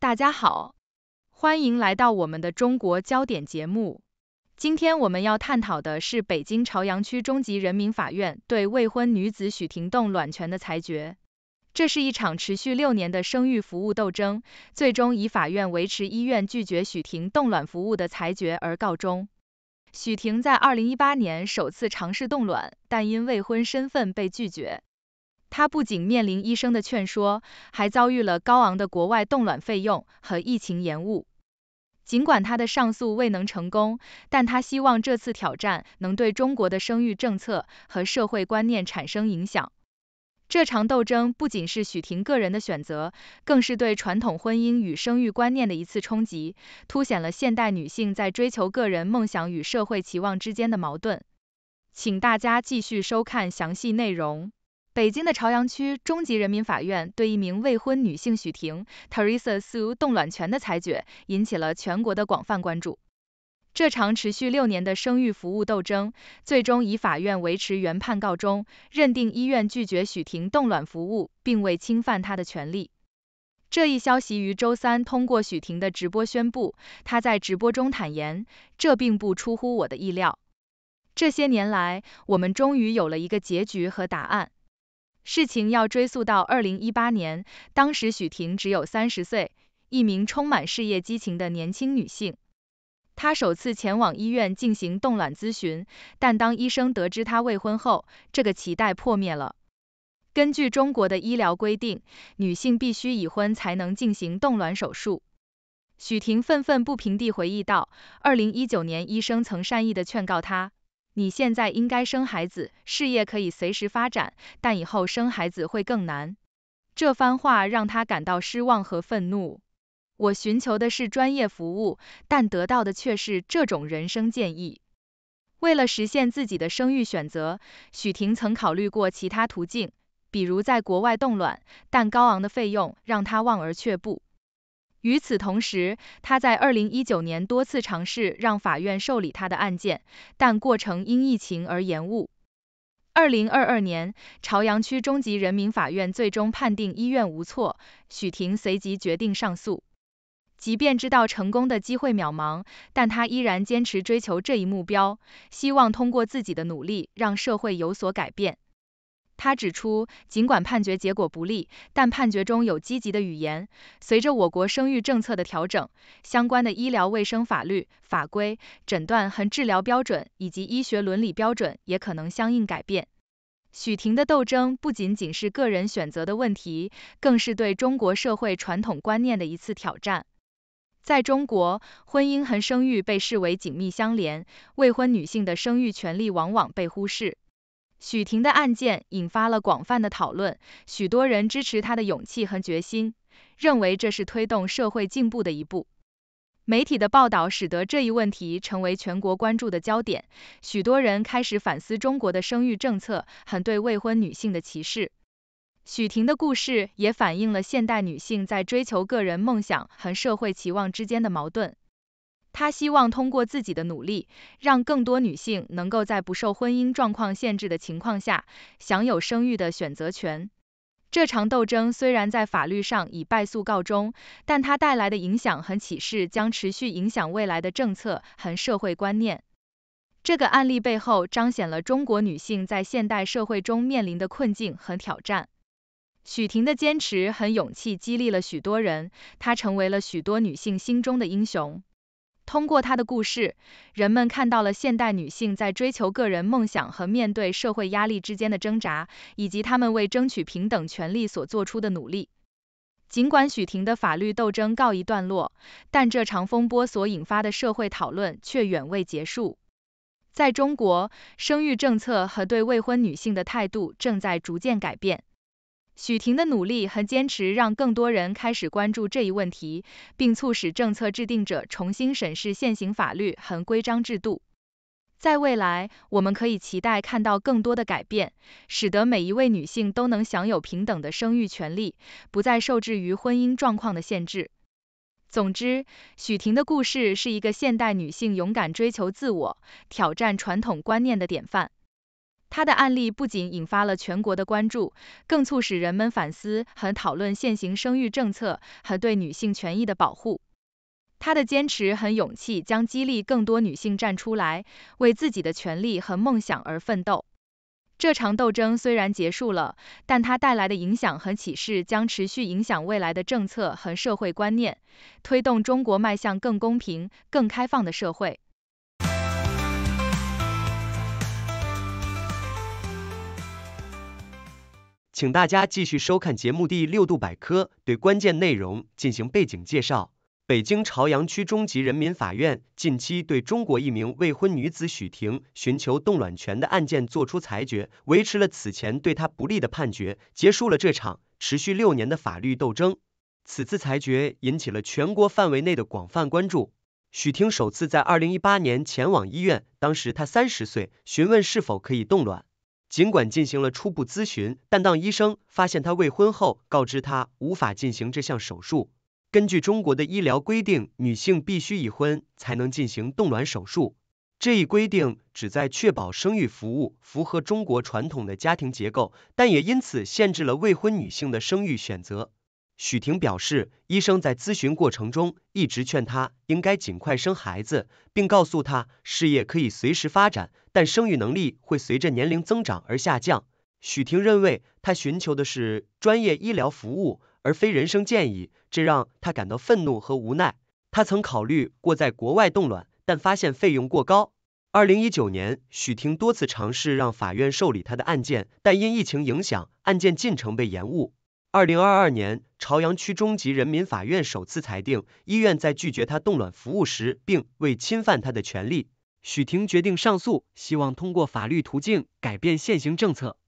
大家好，欢迎来到我们的中国焦点节目。今天我们要探讨的是北京朝阳区中级人民法院对未婚女子许婷冻卵权的裁决。这是一场持续六年的生育服务斗争，最终以法院维持医院拒绝许婷冻卵服务的裁决而告终。许婷在2018年首次尝试冻卵，但因未婚身份被拒绝。她不仅面临医生的劝说，还遭遇了高昂的国外冻卵费用和疫情延误。尽管她的上诉未能成功，但她希望这次挑战能对中国的生育政策和社会观念产生影响。这场斗争不仅是许婷个人的选择，更是对传统婚姻与生育观念的一次冲击，凸显了现代女性在追求个人梦想与社会期望之间的矛盾。请大家继续收看详细内容。北京的朝阳区中级人民法院对一名未婚女性许婷 Teresa Sue 冻卵权的裁决引起了全国的广泛关注。这场持续六年的生育服务斗争最终以法院维持原判告终，认定医院拒绝许婷冻卵服务并未侵犯她的权利。这一消息于周三通过许婷的直播宣布。她在直播中坦言：“这并不出乎我的意料。这些年来，我们终于有了一个结局和答案。”事情要追溯到二零一八年，当时许婷只有三十岁，一名充满事业激情的年轻女性。她首次前往医院进行冻卵咨询，但当医生得知她未婚后，这个期待破灭了。根据中国的医疗规定，女性必须已婚才能进行冻卵手术。许婷愤愤不平地回忆道：“二零一九年，医生曾善意地劝告她。”你现在应该生孩子，事业可以随时发展，但以后生孩子会更难。这番话让他感到失望和愤怒。我寻求的是专业服务，但得到的却是这种人生建议。为了实现自己的生育选择，许婷曾考虑过其他途径，比如在国外冻卵，但高昂的费用让她望而却步。与此同时，他在2019年多次尝试让法院受理他的案件，但过程因疫情而延误。2022年，朝阳区中级人民法院最终判定医院无错，许婷随即决定上诉。即便知道成功的机会渺茫，但他依然坚持追求这一目标，希望通过自己的努力让社会有所改变。他指出，尽管判决结果不利，但判决中有积极的语言。随着我国生育政策的调整，相关的医疗卫生法律法规、诊断和治疗标准以及医学伦理标准也可能相应改变。许婷的斗争不仅仅是个人选择的问题，更是对中国社会传统观念的一次挑战。在中国，婚姻和生育被视为紧密相连，未婚女性的生育权利往往被忽视。许婷的案件引发了广泛的讨论，许多人支持她的勇气和决心，认为这是推动社会进步的一步。媒体的报道使得这一问题成为全国关注的焦点，许多人开始反思中国的生育政策很对未婚女性的歧视。许婷的故事也反映了现代女性在追求个人梦想和社会期望之间的矛盾。她希望通过自己的努力，让更多女性能够在不受婚姻状况限制的情况下，享有生育的选择权。这场斗争虽然在法律上以败诉告终，但它带来的影响和启示将持续影响未来的政策和社会观念。这个案例背后彰显了中国女性在现代社会中面临的困境和挑战。许婷的坚持和勇气激励了许多人，她成为了许多女性心中的英雄。通过她的故事，人们看到了现代女性在追求个人梦想和面对社会压力之间的挣扎，以及她们为争取平等权利所做出的努力。尽管许婷的法律斗争告一段落，但这场风波所引发的社会讨论却远未结束。在中国，生育政策和对未婚女性的态度正在逐渐改变。许婷的努力和坚持，让更多人开始关注这一问题，并促使政策制定者重新审视现行法律和规章制度。在未来，我们可以期待看到更多的改变，使得每一位女性都能享有平等的生育权利，不再受制于婚姻状况的限制。总之，许婷的故事是一个现代女性勇敢追求自我、挑战传统观念的典范。她的案例不仅引发了全国的关注，更促使人们反思和讨论现行生育政策和对女性权益的保护。她的坚持和勇气将激励更多女性站出来，为自己的权利和梦想而奋斗。这场斗争虽然结束了，但它带来的影响和启示将持续影响未来的政策和社会观念，推动中国迈向更公平、更开放的社会。请大家继续收看节目第六度百科，对关键内容进行背景介绍。北京朝阳区中级人民法院近期对中国一名未婚女子许婷寻求冻卵权的案件作出裁决，维持了此前对她不利的判决，结束了这场持续六年的法律斗争。此次裁决引起了全国范围内的广泛关注。许婷首次在二零一八年前往医院，当时她三十岁，询问是否可以冻卵。尽管进行了初步咨询，但当医生发现她未婚后，告知她无法进行这项手术。根据中国的医疗规定，女性必须已婚才能进行冻卵手术。这一规定旨在确保生育服务符合中国传统的家庭结构，但也因此限制了未婚女性的生育选择。许婷表示，医生在咨询过程中一直劝她应该尽快生孩子，并告诉她事业可以随时发展，但生育能力会随着年龄增长而下降。许婷认为，她寻求的是专业医疗服务，而非人生建议，这让她感到愤怒和无奈。她曾考虑过在国外冻卵，但发现费用过高。二零一九年，许婷多次尝试让法院受理她的案件，但因疫情影响，案件进程被延误。二零二二年，朝阳区中级人民法院首次裁定，医院在拒绝他冻卵服务时，并未侵犯他的权利。许婷决定上诉，希望通过法律途径改变现行政策。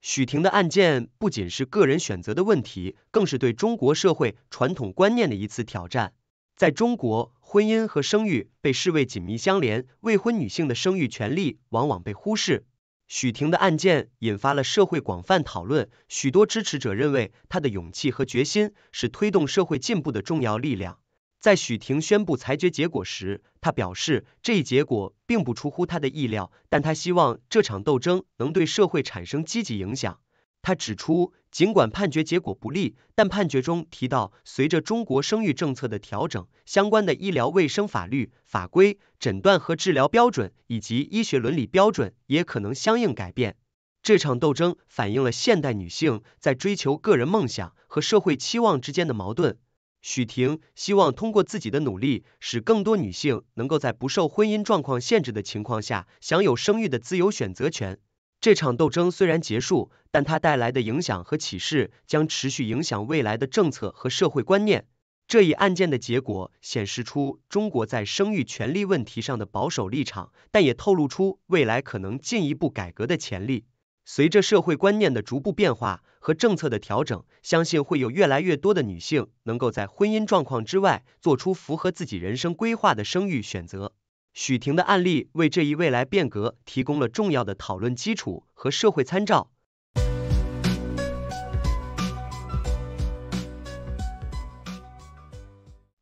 许婷的案件不仅是个人选择的问题，更是对中国社会传统观念的一次挑战。在中国，婚姻和生育被视为紧密相连，未婚女性的生育权利往往被忽视。许婷的案件引发了社会广泛讨论，许多支持者认为她的勇气和决心是推动社会进步的重要力量。在许婷宣布裁决结果时，他表示这一结果并不出乎他的意料，但他希望这场斗争能对社会产生积极影响。他指出，尽管判决结果不利，但判决中提到，随着中国生育政策的调整，相关的医疗卫生法律法规、诊断和治疗标准以及医学伦理标准也可能相应改变。这场斗争反映了现代女性在追求个人梦想和社会期望之间的矛盾。许婷希望通过自己的努力，使更多女性能够在不受婚姻状况限制的情况下，享有生育的自由选择权。这场斗争虽然结束，但它带来的影响和启示将持续影响未来的政策和社会观念。这一案件的结果显示出中国在生育权利问题上的保守立场，但也透露出未来可能进一步改革的潜力。随着社会观念的逐步变化和政策的调整，相信会有越来越多的女性能够在婚姻状况之外做出符合自己人生规划的生育选择。许婷的案例为这一未来变革提供了重要的讨论基础和社会参照。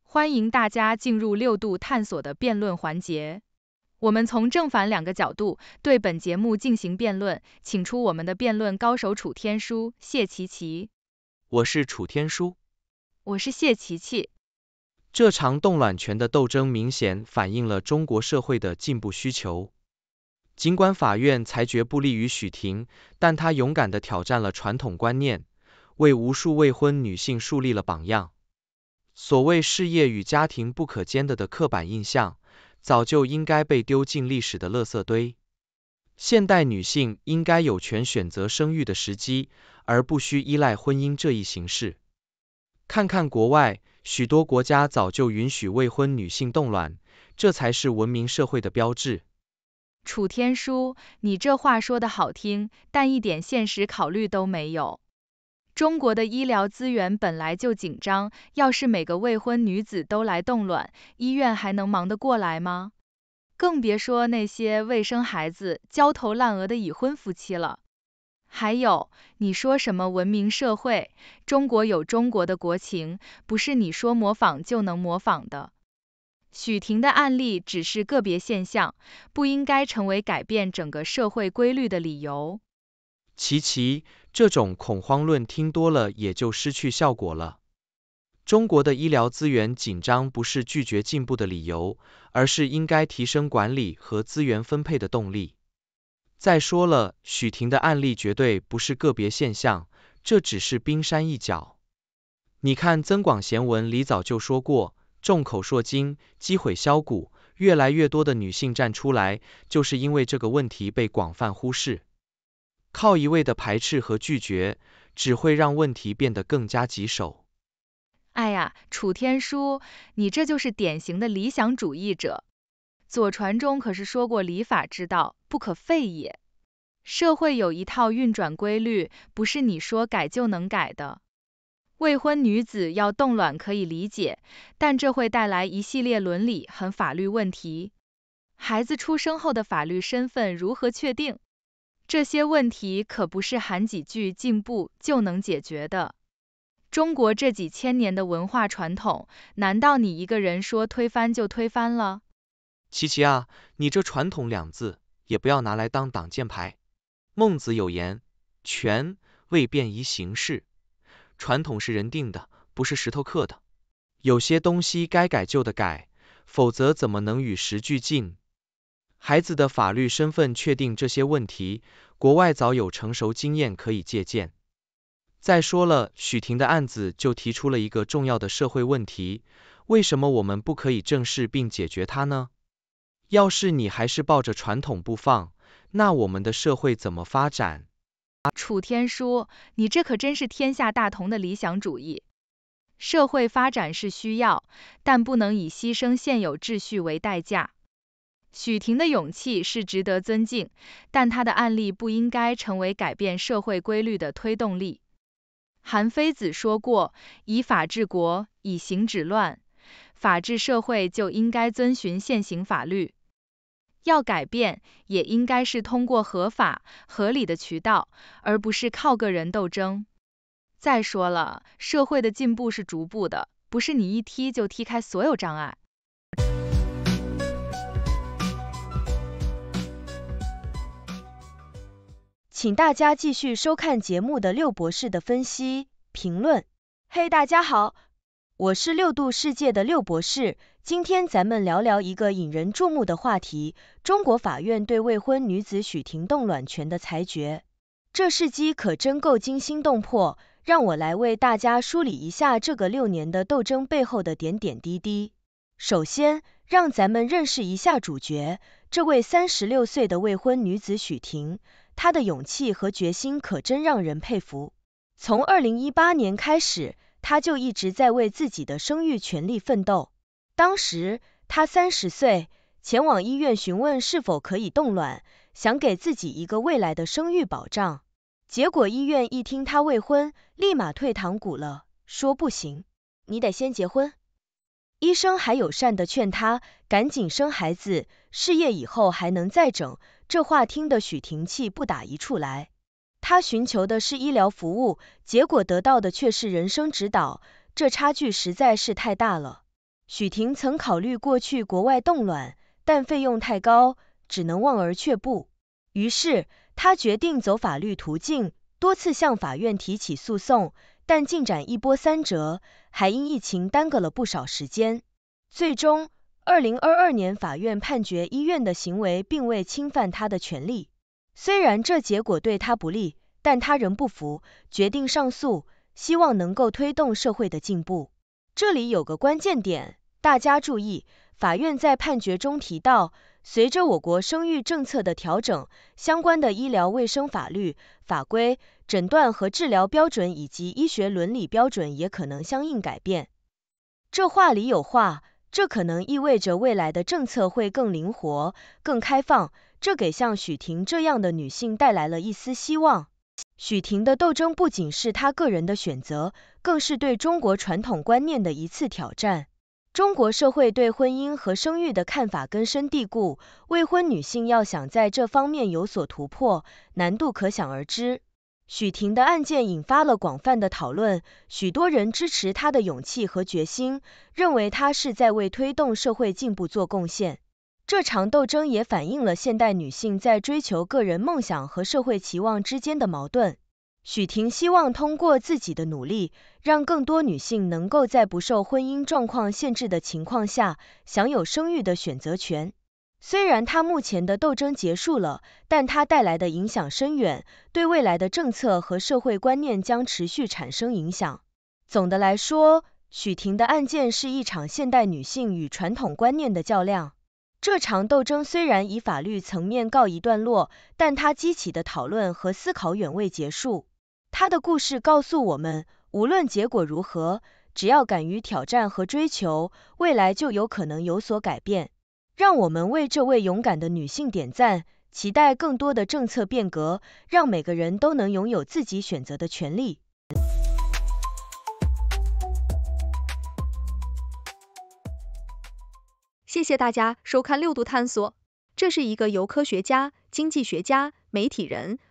欢迎大家进入六度探索的辩论环节。我们从正反两个角度对本节目进行辩论，请出我们的辩论高手楚天舒、谢琪琪。我是楚天舒。我是谢琪琪。这场动卵权的斗争明显反映了中国社会的进步需求。尽管法院裁决不利于许婷，但她勇敢地挑战了传统观念，为无数未婚女性树立了榜样。所谓事业与家庭不可兼得的刻板印象，早就应该被丢进历史的垃圾堆。现代女性应该有权选择生育的时机，而不需依赖婚姻这一形式。看看国外。许多国家早就允许未婚女性冻卵，这才是文明社会的标志。楚天舒，你这话说的好听，但一点现实考虑都没有。中国的医疗资源本来就紧张，要是每个未婚女子都来冻卵，医院还能忙得过来吗？更别说那些未生孩子、焦头烂额的已婚夫妻了。还有，你说什么文明社会？中国有中国的国情，不是你说模仿就能模仿的。许婷的案例只是个别现象，不应该成为改变整个社会规律的理由。琪琪，这种恐慌论听多了也就失去效果了。中国的医疗资源紧张不是拒绝进步的理由，而是应该提升管理和资源分配的动力。再说了，许婷的案例绝对不是个别现象，这只是冰山一角。你看《增广贤文》里早就说过“众口铄金，积毁销骨”，越来越多的女性站出来，就是因为这个问题被广泛忽视。靠一味的排斥和拒绝，只会让问题变得更加棘手。哎呀，楚天舒，你这就是典型的理想主义者。《左传》中可是说过“礼法之道”。不可废也。社会有一套运转规律，不是你说改就能改的。未婚女子要冻卵可以理解，但这会带来一系列伦理和法律问题。孩子出生后的法律身份如何确定？这些问题可不是喊几句进步就能解决的。中国这几千年的文化传统，难道你一个人说推翻就推翻了？琪琪啊，你这传统两字。也不要拿来当挡箭牌。孟子有言：“权未变，宜行事。”传统是人定的，不是石头刻的。有些东西该改就得改，否则怎么能与时俱进？孩子的法律身份确定这些问题，国外早有成熟经验可以借鉴。再说了，许霆的案子就提出了一个重要的社会问题：为什么我们不可以正视并解决它呢？要是你还是抱着传统不放，那我们的社会怎么发展？楚天舒，你这可真是天下大同的理想主义。社会发展是需要，但不能以牺牲现有秩序为代价。许婷的勇气是值得尊敬，但她的案例不应该成为改变社会规律的推动力。韩非子说过：“以法治国，以刑止乱。法治社会就应该遵循现行法律。”要改变，也应该是通过合法、合理的渠道，而不是靠个人斗争。再说了，社会的进步是逐步的，不是你一踢就踢开所有障碍。请大家继续收看节目的六博士的分析评论。嘿，大家好，我是六度世界的六博士。今天咱们聊聊一个引人注目的话题，中国法院对未婚女子许婷冻卵权的裁决。这事迹可真够惊心动魄，让我来为大家梳理一下这个六年的斗争背后的点点滴滴。首先，让咱们认识一下主角，这位三十六岁的未婚女子许婷，她的勇气和决心可真让人佩服。从二零一八年开始，她就一直在为自己的生育权利奋斗。当时她三十岁，前往医院询问是否可以冻卵，想给自己一个未来的生育保障。结果医院一听她未婚，立马退堂鼓了，说不行，你得先结婚。医生还友善的劝她赶紧生孩子，事业以后还能再整。这话听得许婷气不打一处来。她寻求的是医疗服务，结果得到的却是人生指导，这差距实在是太大了。许婷曾考虑过去国外冻卵，但费用太高，只能望而却步。于是，她决定走法律途径，多次向法院提起诉讼，但进展一波三折，还因疫情耽搁了不少时间。最终，二零二二年法院判决医院的行为并未侵犯她的权利。虽然这结果对她不利，但她仍不服，决定上诉，希望能够推动社会的进步。这里有个关键点。大家注意，法院在判决中提到，随着我国生育政策的调整，相关的医疗卫生法律法规、诊断和治疗标准以及医学伦理标准也可能相应改变。这话里有话，这可能意味着未来的政策会更灵活、更开放，这给像许婷这样的女性带来了一丝希望。许婷的斗争不仅是她个人的选择，更是对中国传统观念的一次挑战。中国社会对婚姻和生育的看法根深蒂固，未婚女性要想在这方面有所突破，难度可想而知。许婷的案件引发了广泛的讨论，许多人支持她的勇气和决心，认为她是在为推动社会进步做贡献。这场斗争也反映了现代女性在追求个人梦想和社会期望之间的矛盾。许婷希望通过自己的努力，让更多女性能够在不受婚姻状况限制的情况下，享有生育的选择权。虽然她目前的斗争结束了，但她带来的影响深远，对未来的政策和社会观念将持续产生影响。总的来说，许婷的案件是一场现代女性与传统观念的较量。这场斗争虽然以法律层面告一段落，但它激起的讨论和思考远未结束。她的故事告诉我们，无论结果如何，只要敢于挑战和追求，未来就有可能有所改变。让我们为这位勇敢的女性点赞，期待更多的政策变革，让每个人都能拥有自己选择的权利。谢谢大家收看六度探索，这是一个由科学家、经济学家、媒体人。